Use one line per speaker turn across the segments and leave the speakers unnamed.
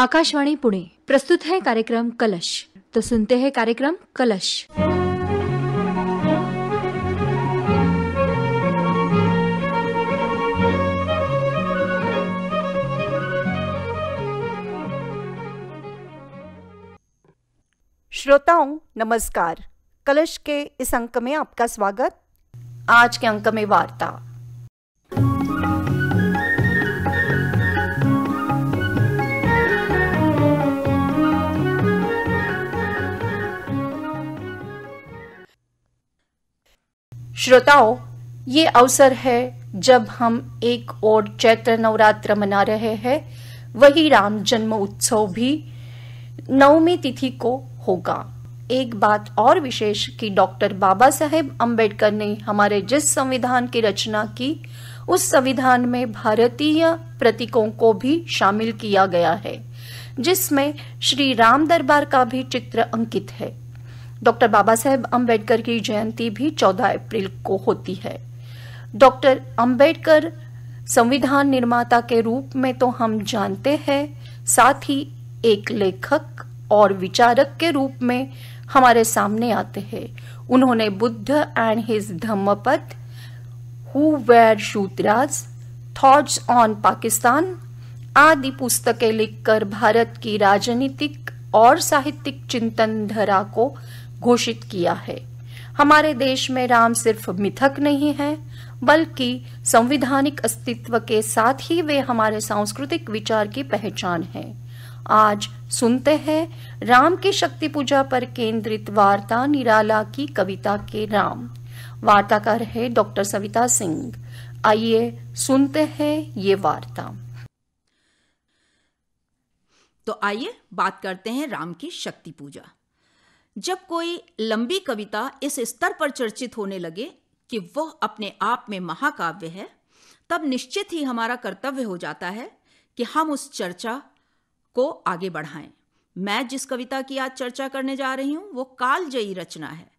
आकाशवाणी पुणे प्रस्तुत है कार्यक्रम कलश तो सुनते हैं कार्यक्रम कलश श्रोताओं नमस्कार कलश के इस अंक में आपका स्वागत आज के अंक में वार्ता श्रोताओं ये अवसर है जब हम एक और चैत्र नवरात्र मना रहे हैं वही राम जन्म उत्सव भी नवमी तिथि को होगा एक बात और विशेष कि डॉक्टर बाबा साहेब अम्बेडकर ने हमारे जिस संविधान की रचना की उस संविधान में भारतीय प्रतीकों को भी शामिल किया गया है जिसमें श्री राम दरबार का भी चित्र अंकित है डॉक्टर बाबा साहेब अम्बेडकर की जयंती भी 14 अप्रैल को होती है डॉक्टर अम्बेडकर संविधान निर्माता के रूप में तो हम जानते हैं साथ ही एक लेखक और विचारक के रूप में हमारे सामने आते हैं उन्होंने Buddha and his Dhammapath who were Shudras thoughts on Pakistan आदि पुस्तकें लिखकर भारत की राजनीतिक और साहित्यिक चिंतन धरा को घोषित किया है हमारे देश में राम सिर्फ मिथक नहीं है बल्कि संविधानिक अस्तित्व के साथ ही वे हमारे सांस्कृतिक विचार की पहचान है आज सुनते हैं राम की शक्ति पूजा पर केंद्रित वार्ता निराला की कविता के राम वार्ताकार है डॉक्टर सविता सिंह आइए सुनते हैं ये वार्ता
तो आइए बात करते हैं राम की शक्ति पूजा जब कोई लंबी कविता इस स्तर पर चर्चित होने लगे कि वह अपने आप में महाकाव्य है तब निश्चित ही हमारा कर्तव्य हो जाता है कि हम उस चर्चा को आगे बढ़ाएं मैं जिस कविता की आज चर्चा करने जा रही हूँ वो कालजयी रचना है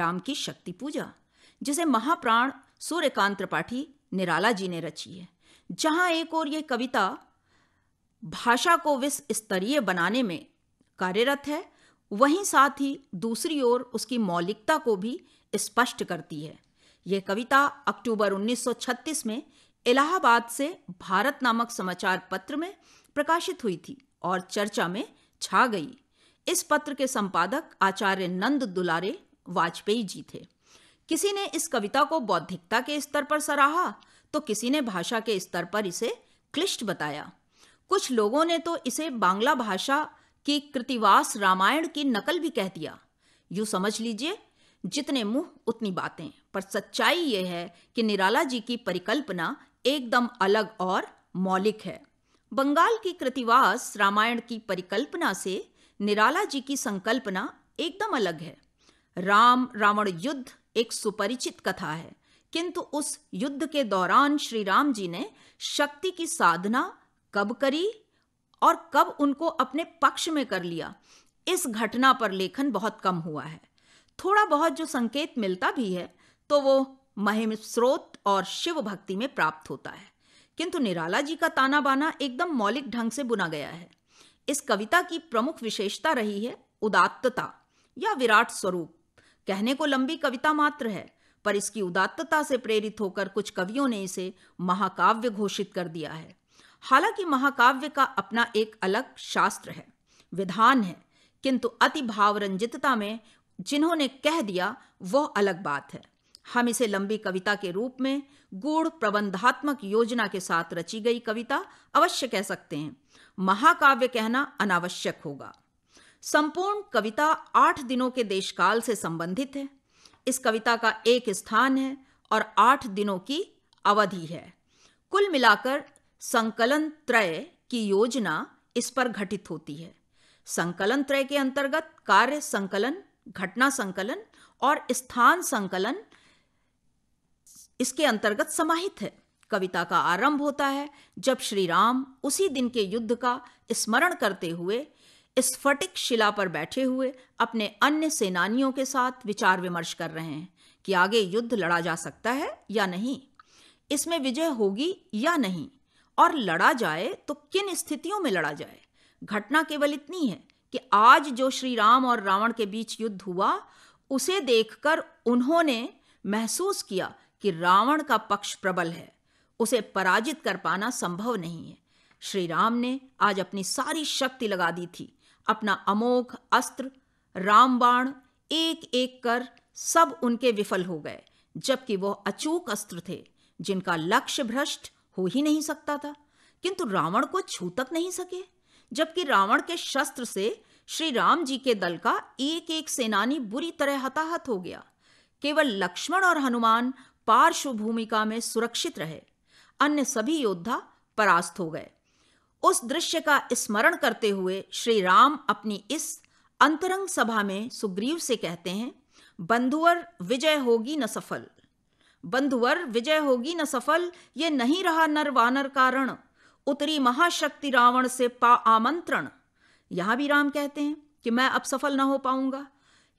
राम की शक्ति पूजा जिसे महाप्राण सूर्यकांत त्रिपाठी निराला जी ने रची है जहाँ एक और यह कविता भाषा को विश्व स्तरीय बनाने में कार्यरत है वहीं साथ ही दूसरी ओर उसकी मौलिकता को भी स्पष्ट करती है यह कविता अक्टूबर 1936 में इलाहाबाद से भारत नामक समाचार पत्र में प्रकाशित हुई थी और चर्चा में छा गई इस पत्र के संपादक आचार्य नंद दुलारे वाजपेयी जी थे किसी ने इस कविता को बौद्धिकता के स्तर पर सराहा तो किसी ने भाषा के स्तर पर इसे क्लिष्ट बताया कुछ लोगों ने तो इसे बांग्ला भाषा कि कृतिवास रामायण की नकल भी कह दिया यू समझ लीजिए जितने मुंह उतनी बातें पर सच्चाई यह है कि निराला जी की परिकल्पना एकदम अलग और मौलिक है बंगाल की कृतिवास रामायण की परिकल्पना से निराला जी की संकल्पना एकदम अलग है राम रावण युद्ध एक सुपरिचित कथा है किंतु उस युद्ध के दौरान श्री राम जी ने शक्ति की साधना कब करी और कब उनको अपने पक्ष में कर लिया इस घटना पर लेखन बहुत कम हुआ है थोड़ा बहुत जो संकेत मिलता भी है तो वो महिम स्रोत और शिव भक्ति में प्राप्त होता है किंतु निराला जी का ताना बाना एकदम मौलिक ढंग से बुना गया है इस कविता की प्रमुख विशेषता रही है उदात्तता या विराट स्वरूप कहने को लंबी कविता मात्र है पर इसकी उदात्तता से प्रेरित होकर कुछ कवियों ने इसे महाकाव्य घोषित कर दिया है हालांकि महाकाव्य का अपना एक अलग शास्त्र है विधान है किंतु अति भावरंजितता में जिन्होंने कह दिया वह अलग बात है हम इसे लंबी कविता के रूप में गूढ़ प्रबंधात्मक योजना के साथ रची गई कविता अवश्य कह सकते हैं महाकाव्य कहना अनावश्यक होगा संपूर्ण कविता आठ दिनों के देशकाल से संबंधित है इस कविता का एक स्थान है और आठ दिनों की अवधि है कुल मिलाकर संकलन त्रय की योजना इस पर घटित होती है संकलन त्रय के अंतर्गत कार्य संकलन घटना संकलन और स्थान संकलन इसके अंतर्गत समाहित है कविता का आरंभ होता है जब श्री राम उसी दिन के युद्ध का स्मरण करते हुए स्फटिक शिला पर बैठे हुए अपने अन्य सेनानियों के साथ विचार विमर्श कर रहे हैं कि आगे युद्ध लड़ा जा सकता है या नहीं इसमें विजय होगी या नहीं और लड़ा जाए तो किन स्थितियों में लड़ा जाए घटना केवल इतनी है कि आज जो श्री राम और रावण के बीच युद्ध हुआ उसे देखकर उन्होंने महसूस किया कि रावण का पक्ष प्रबल है उसे पराजित कर पाना संभव नहीं है श्री राम ने आज अपनी सारी शक्ति लगा दी थी अपना अमोघ अस्त्र रामबाण एक एक कर सब उनके विफल हो गए जबकि वह अचूक अस्त्र थे जिनका लक्ष्य भ्रष्ट हो ही नहीं सकता था किंतु रावण को छू तक नहीं सके जबकि रावण के शस्त्र से श्री राम जी के दल का एक एक सेनानी बुरी तरह हताहत हो गया केवल लक्ष्मण और हनुमान पार्श्व भूमिका में सुरक्षित रहे अन्य सभी योद्धा परास्त हो गए उस दृश्य का स्मरण करते हुए श्री राम अपनी इस अंतरंग सभा में सुग्रीव से कहते हैं बंधुअर विजय होगी न सफल बंधुवर विजय होगी न सफल ये नहीं रहा नर वानर कारण उतरी महाशक्ति रावण से पा आमंत्रण यहां भी राम कहते हैं कि मैं अब सफल ना हो पाऊंगा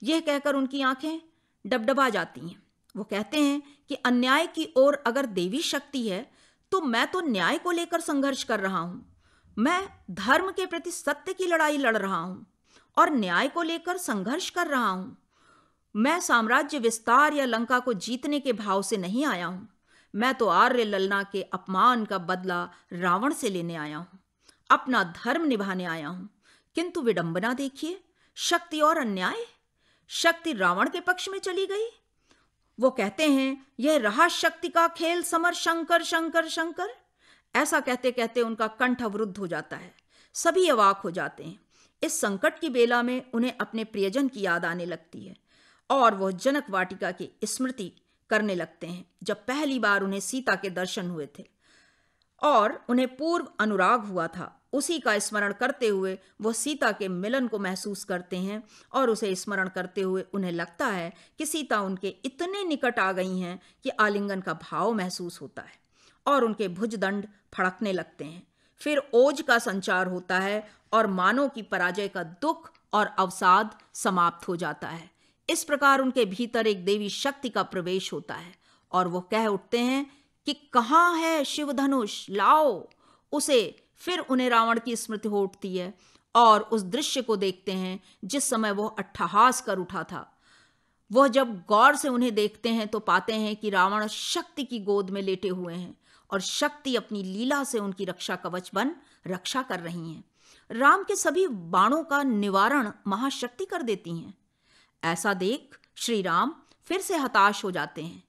यह कहकर उनकी आंखें डबडबा जाती हैं वो कहते हैं कि अन्याय की ओर अगर देवी शक्ति है तो मैं तो न्याय को लेकर संघर्ष कर रहा हूं मैं धर्म के प्रति सत्य की लड़ाई लड़ रहा हूं और न्याय को लेकर संघर्ष कर रहा हूं मैं साम्राज्य विस्तार या लंका को जीतने के भाव से नहीं आया हूं मैं तो आर्य ललना के अपमान का बदला रावण से लेने आया हूं अपना धर्म निभाने आया हूं किंतु विडंबना देखिए शक्ति और अन्याय शक्ति रावण के पक्ष में चली गई वो कहते हैं यह रहा शक्ति का खेल समर शंकर शंकर शंकर ऐसा कहते कहते उनका कंठ अवरुद्ध हो जाता है सभी अवाक हो जाते हैं इस संकट की बेला में उन्हें अपने प्रियजन की याद आने लगती है और वह जनक वाटिका की स्मृति करने लगते हैं जब पहली बार उन्हें सीता के दर्शन हुए थे और उन्हें पूर्व अनुराग हुआ था उसी का स्मरण करते हुए वह सीता के मिलन को महसूस करते हैं और उसे स्मरण करते हुए उन्हें लगता है कि सीता उनके इतने निकट आ गई हैं कि आलिंगन का भाव महसूस होता है और उनके भुजदंड फड़कने लगते हैं फिर ओज का संचार होता है और मानव की पराजय का दुख और अवसाद समाप्त हो जाता है इस प्रकार उनके भीतर एक देवी शक्ति का प्रवेश होता है और वो कह उठते हैं कि कहाँ है शिव धनुष लाओ उसे फिर उन्हें रावण की स्मृति हो उठती है और उस दृश्य को देखते हैं जिस समय वह अट्ठहास कर उठा था वह जब गौर से उन्हें देखते हैं तो पाते हैं कि रावण शक्ति की गोद में लेटे हुए हैं और शक्ति अपनी लीला से उनकी रक्षा कवच बन रक्षा कर रही हैं राम के सभी बाणों का निवारण महाशक्ति कर देती हैं ऐसा देख श्री राम फिर से हताश हो जाते हैं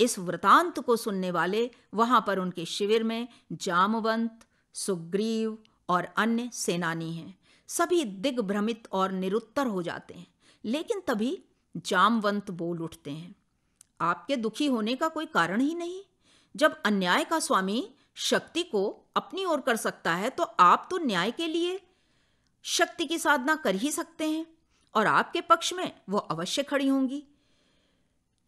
इस वृतांत को सुनने वाले वहां पर उनके शिविर में जामवंत सुग्रीव और अन्य सेनानी हैं सभी दिग्भ्रमित और निरुत्तर हो जाते हैं लेकिन तभी जामवंत बोल उठते हैं आपके दुखी होने का कोई कारण ही नहीं जब अन्याय का स्वामी शक्ति को अपनी ओर कर सकता है तो आप तो न्याय के लिए शक्ति की साधना कर ही सकते हैं और आपके पक्ष में वो अवश्य खड़ी होंगी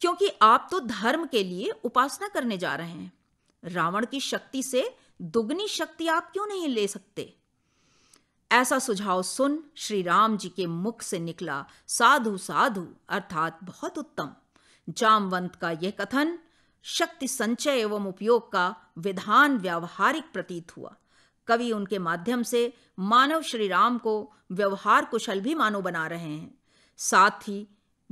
क्योंकि आप तो धर्म के लिए उपासना करने जा रहे हैं रावण की शक्ति से दुगनी शक्ति आप क्यों नहीं ले सकते ऐसा सुझाव सुन श्री राम जी के मुख से निकला साधु साधु अर्थात बहुत उत्तम जामवंत का यह कथन शक्ति संचय एवं उपयोग का विधान व्यावहारिक प्रतीत हुआ कवि उनके माध्यम से मानव श्री राम को व्यवहार कुशल भी मानव बना रहे हैं साथ ही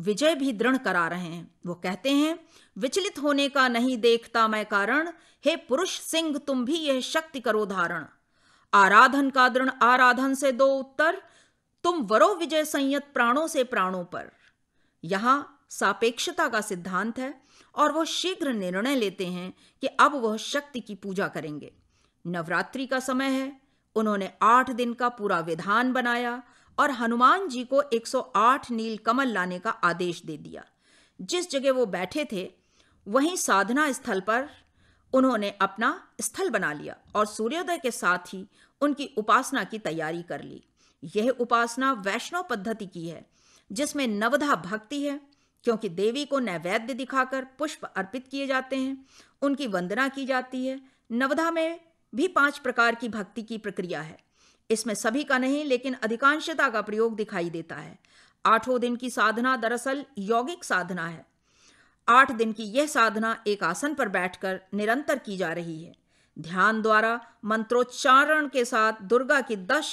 विजय भी दृढ़ करा रहे हैं वो कहते हैं विचलित होने का नहीं देखता मैं कारण हे पुरुष सिंह तुम भी यह शक्ति करो धारण आराधन का दृण आराधन से दो उत्तर तुम वरो विजय संयत प्राणों से प्राणों पर यहां सापेक्षता का सिद्धांत है और वह शीघ्र निर्णय लेते हैं कि अब वह शक्ति की पूजा करेंगे नवरात्रि का समय है उन्होंने आठ दिन का पूरा विधान बनाया और हनुमान जी को 108 नील कमल लाने का आदेश दे दिया जिस जगह वो बैठे थे वहीं साधना स्थल पर उन्होंने अपना स्थल बना लिया और सूर्योदय के साथ ही उनकी उपासना की तैयारी कर ली यह उपासना वैष्णव पद्धति की है जिसमें नवधा भक्ति है क्योंकि देवी को नैवेद्य दिखाकर पुष्प अर्पित किए जाते हैं उनकी वंदना की जाती है नवधा में भी पांच प्रकार की भक्ति की प्रक्रिया है इसमें सभी का नहीं लेकिन अधिकांशता का प्रयोग दिखाई देता है आठों दिन की साधना दरअसल यौगिक साधना है आठ दिन की यह साधना एक आसन पर बैठकर निरंतर की जा रही है ध्यान द्वारा मंत्रोच्चारण के साथ दुर्गा की दश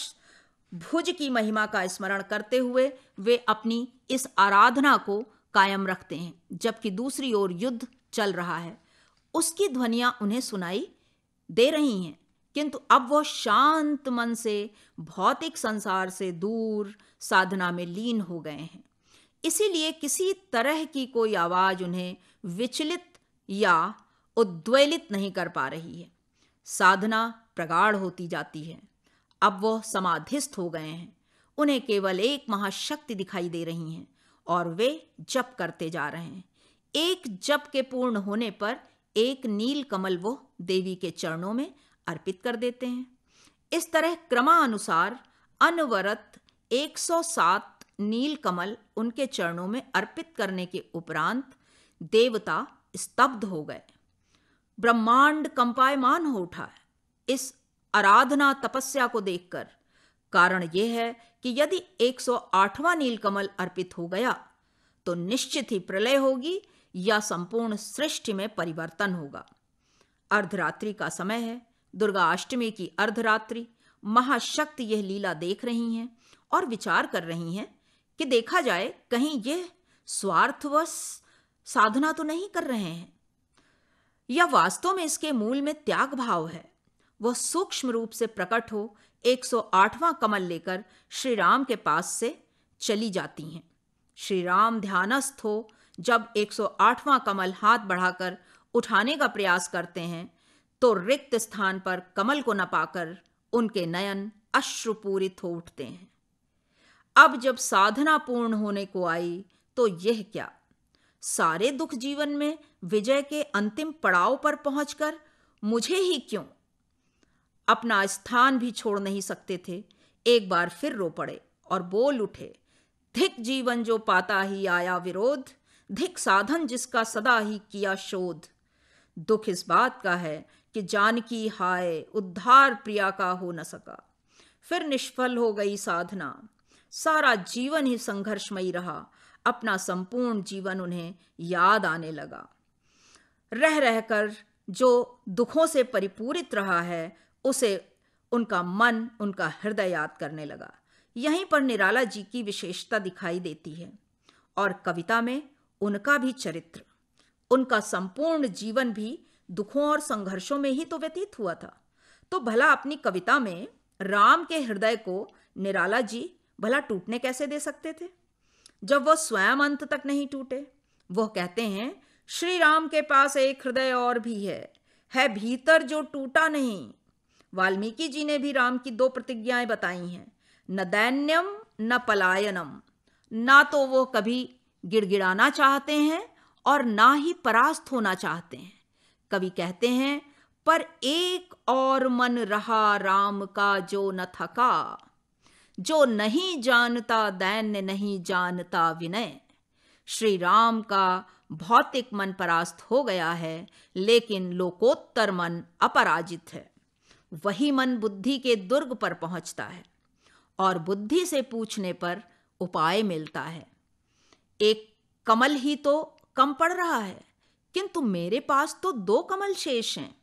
भुज की महिमा का स्मरण करते हुए वे अपनी इस आराधना को कायम रखते हैं जबकि दूसरी ओर युद्ध चल रहा है उसकी ध्वनियां उन्हें सुनाई दे रही हैं किंतु अब वह शांत मन से भौतिक संसार से दूर साधना में लीन हो गए हैं इसीलिए किसी तरह की कोई आवाज़ उन्हें विचलित या उद्वेलित नहीं कर पा रही है साधना प्रगाढ़ होती जाती है अब वह समाधिस्थ हो गए हैं उन्हें केवल एक महाशक्ति दिखाई दे रही है और वे जप करते जा रहे हैं एक जप के पूर्ण होने पर एक नील कमल वो देवी के चरणों में अर्पित कर देते हैं इस तरह क्रमानुसार अनवरत 107 नील कमल उनके चरणों में अर्पित करने के उपरांत देवता स्तब्ध हो गए ब्रह्मांड कंपायमान हो उठा है इस आराधना तपस्या को देखकर कारण यह है कि यदि 108वां नीलकमल अर्पित हो गया तो निश्चित ही प्रलय होगी या संपूर्ण सृष्टि में परिवर्तन होगा अर्धरात्रि का समय है दुर्गा अष्टमी की अर्धरात्रि महाशक्ति यह लीला देख रही हैं और विचार कर रही हैं कि देखा जाए कहीं यह स्वार्थवश साधना तो नहीं कर रहे हैं या वास्तव में इसके मूल में त्याग भाव है वह सूक्ष्म रूप से प्रकट हो 108वां कमल लेकर श्री राम के पास से चली जाती हैं श्री राम ध्यानस्थ हो जब 108वां कमल हाथ बढ़ाकर उठाने का प्रयास करते हैं तो रिक्त स्थान पर कमल को न पाकर उनके नयन अश्रुपूरित हो उठते हैं अब जब साधना पूर्ण होने को आई तो यह क्या सारे दुख जीवन में विजय के अंतिम पड़ाव पर पहुंचकर मुझे ही क्यों अपना स्थान भी छोड़ नहीं सकते थे एक बार फिर रो पड़े और बोल उठे धिक जीवन जो पाता ही आया विरोध धिक साधन जिसका सदा ही किया शोध दुख इस बात का है कि जानकी हाय उद्धार प्रिया का हो न सका फिर निष्फल हो गई साधना सारा जीवन ही संघर्षमयी रहा अपना संपूर्ण जीवन उन्हें याद आने लगा रह रहकर जो दुखों से परिपूरित रहा है उसे उनका मन उनका हृदय याद करने लगा यहीं पर निराला जी की विशेषता दिखाई देती है और कविता में उनका भी चरित्र उनका संपूर्ण जीवन भी दुखों और संघर्षों में ही तो व्यतीत हुआ था तो भला अपनी कविता में राम के हृदय को निराला जी भला टूटने कैसे दे सकते थे जब वह स्वयं अंत तक नहीं टूटे वह कहते हैं श्री राम के पास एक हृदय और भी है है भीतर जो टूटा नहीं वाल्मीकि जी ने भी राम की दो प्रतिज्ञाएं बताई हैं न दैन्यम न पलायनम ना तो वो कभी गिड़गिड़ाना चाहते हैं और ना ही परास्त होना चाहते हैं कवि कहते हैं पर एक और मन रहा राम का जो न थका जो नहीं जानता दैन्य नहीं जानता विनय श्री राम का भौतिक मन परास्त हो गया है लेकिन लोकोत्तर मन अपराजित है वही मन बुद्धि के दुर्ग पर पहुंचता है और बुद्धि से पूछने पर उपाय मिलता है एक कमल ही तो कम पड़ रहा है किंतु मेरे पास तो दो कमल शेष हैं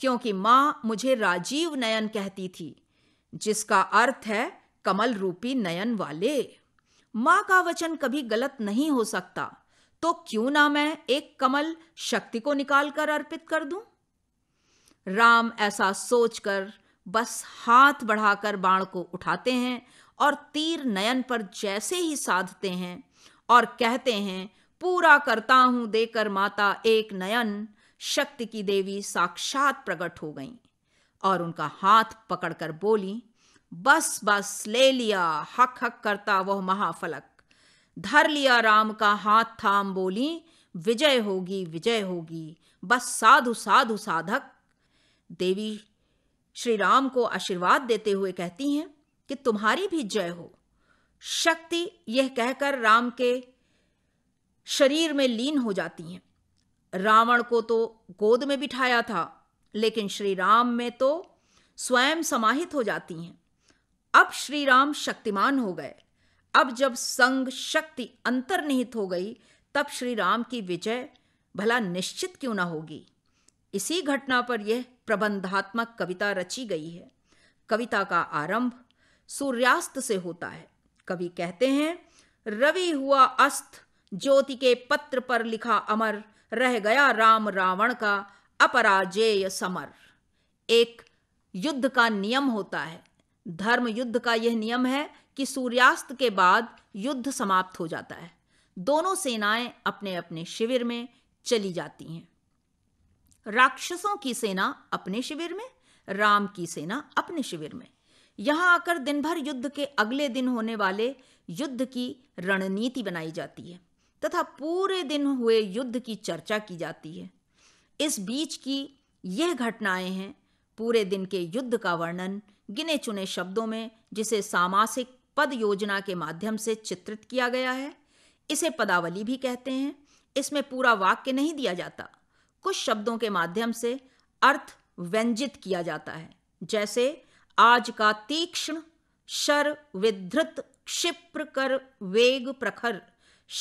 क्योंकि माँ मुझे राजीव नयन कहती थी जिसका अर्थ है कमल रूपी नयन वाले माँ का वचन कभी गलत नहीं हो सकता तो क्यों ना मैं एक कमल शक्ति को निकालकर अर्पित कर दूं? राम ऐसा सोचकर बस हाथ बढ़ाकर बाण को उठाते हैं और तीर नयन पर जैसे ही साधते हैं और कहते हैं पूरा करता हूं देकर माता एक नयन शक्ति की देवी साक्षात प्रकट हो गई और उनका हाथ पकड़कर बोली बस बस ले लिया हक हक करता वह महाफलक धर लिया राम का हाथ थाम बोली विजय होगी विजय होगी बस साधु साधु साधक देवी श्री राम को आशीर्वाद देते हुए कहती हैं कि तुम्हारी भी जय हो शक्ति यह कहकर राम के शरीर में लीन हो जाती हैं रावण को तो गोद में बिठाया था लेकिन श्री राम में तो स्वयं समाहित हो जाती हैं अब श्री राम शक्तिमान हो गए अब जब संग शक्ति अंतर्निहित हो गई तब श्री राम की विजय भला निश्चित क्यों ना होगी इसी घटना पर यह प्रबंधात्मक कविता रची गई है कविता का आरंभ सूर्यास्त से होता है कवि कहते हैं रवि हुआ अस्त ज्योति के पत्र पर लिखा अमर रह गया राम रावण का अपराजेय समर एक युद्ध का नियम होता है धर्म युद्ध का यह नियम है कि सूर्यास्त के बाद युद्ध समाप्त हो जाता है दोनों सेनाएं अपने अपने शिविर में चली जाती हैं राक्षसों की सेना अपने शिविर में राम की सेना अपने शिविर में यहां आकर दिन भर युद्ध के अगले दिन होने वाले युद्ध की रणनीति बनाई जाती है तथा पूरे दिन हुए युद्ध की चर्चा की जाती है इस बीच की यह घटनाएं हैं पूरे दिन के युद्ध का वर्णन गिने चुने शब्दों में जिसे सामासिक पद योजना के माध्यम से चित्रित किया गया है इसे पदावली भी कहते हैं इसमें पूरा वाक्य नहीं दिया जाता कुछ शब्दों के माध्यम से अर्थ व्यंजित किया जाता है जैसे आज का तीक्ष्ण शर विधृत क्षिप्र कर वेग प्रखर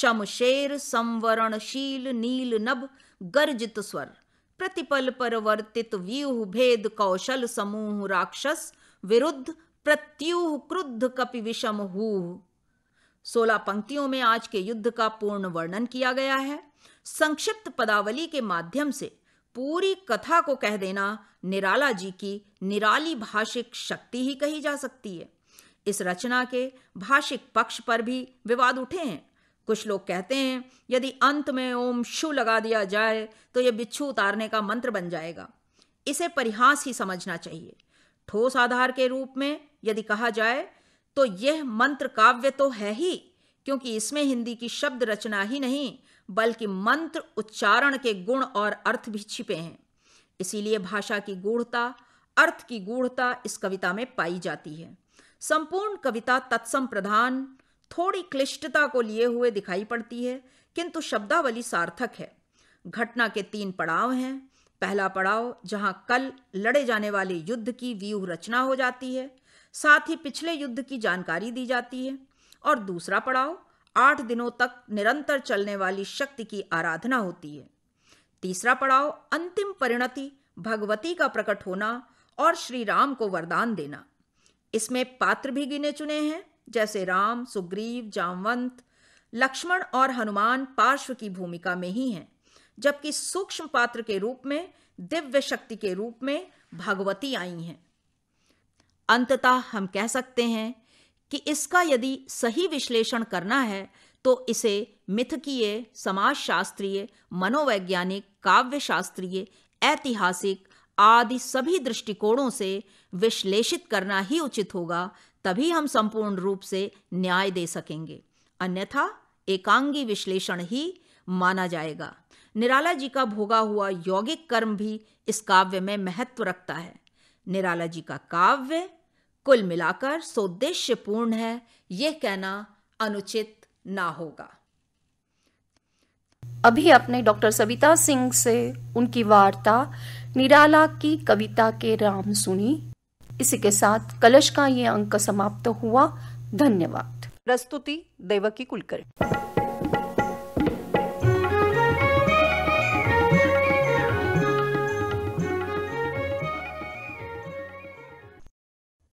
शमशेर संवरणशील नील नभ गर्जित स्वर प्रतिपल परवर्तित व्यूह भेद कौशल समूह राक्षस विरुद्ध प्रत्यूह क्रुद्ध कपि विषम हूह सोलह पंक्तियों में आज के युद्ध का पूर्ण वर्णन किया गया है संक्षिप्त पदावली के माध्यम से पूरी कथा को कह देना निराला जी की निराली भाषिक शक्ति ही कही जा सकती है इस रचना के भाषिक पक्ष पर भी विवाद उठे हैं कुछ लोग कहते हैं यदि अंत में ओम शु लगा दिया जाए तो यह बिच्छू उतारने का मंत्र बन जाएगा इसे परिहास ही समझना चाहिए ठोस आधार के रूप में यदि कहा जाए तो यह मंत्र काव्य तो है ही क्योंकि इसमें हिंदी की शब्द रचना ही नहीं बल्कि मंत्र उच्चारण के गुण और अर्थ भी छिपे हैं इसीलिए भाषा की गूढ़ता अर्थ की गूढ़ता इस कविता में पाई जाती है संपूर्ण कविता तत्सम प्रधान थोड़ी क्लिष्टता को लिए हुए दिखाई पड़ती है किंतु शब्दावली सार्थक है घटना के तीन पड़ाव हैं पहला पड़ाव जहां कल लड़े जाने वाले युद्ध की व्यूह रचना हो जाती है साथ ही पिछले युद्ध की जानकारी दी जाती है और दूसरा पड़ाव आठ दिनों तक निरंतर चलने वाली शक्ति की आराधना होती है तीसरा पड़ाव अंतिम परिणति भगवती का प्रकट होना और श्री राम को वरदान देना इसमें पात्र भी गिने चुने हैं जैसे राम सुग्रीव जामवंत लक्ष्मण और हनुमान पार्श्व की भूमिका में ही हैं जबकि सूक्ष्म पात्र के रूप में दिव्य शक्ति के रूप में भगवती आई हैं अंततः हम कह सकते हैं कि इसका यदि सही विश्लेषण करना है तो इसे मिथकीय समाजशास्त्रीय मनोवैज्ञानिक काव्यशास्त्रीय ऐतिहासिक आदि सभी दृष्टिकोणों से विश्लेषित करना ही उचित होगा तभी हम संपूर्ण रूप से न्याय दे सकेंगे अन्यथा एकांगी विश्लेषण ही माना जाएगा निराला जी का भोगा हुआ यौगिक कर्म भी इस काव्य में महत्व रखता है निराला जी का काव्य कुल मिलाकर सोद्देश्यपूर्ण है यह कहना अनुचित ना होगा
अभी अपने डॉक्टर सविता सिंह से उनकी वार्ता निराला की कविता के राम सुनी इसी के साथ कलश का ये अंक समाप्त हुआ धन्यवाद प्रस्तुति देवकी कुलकर्णी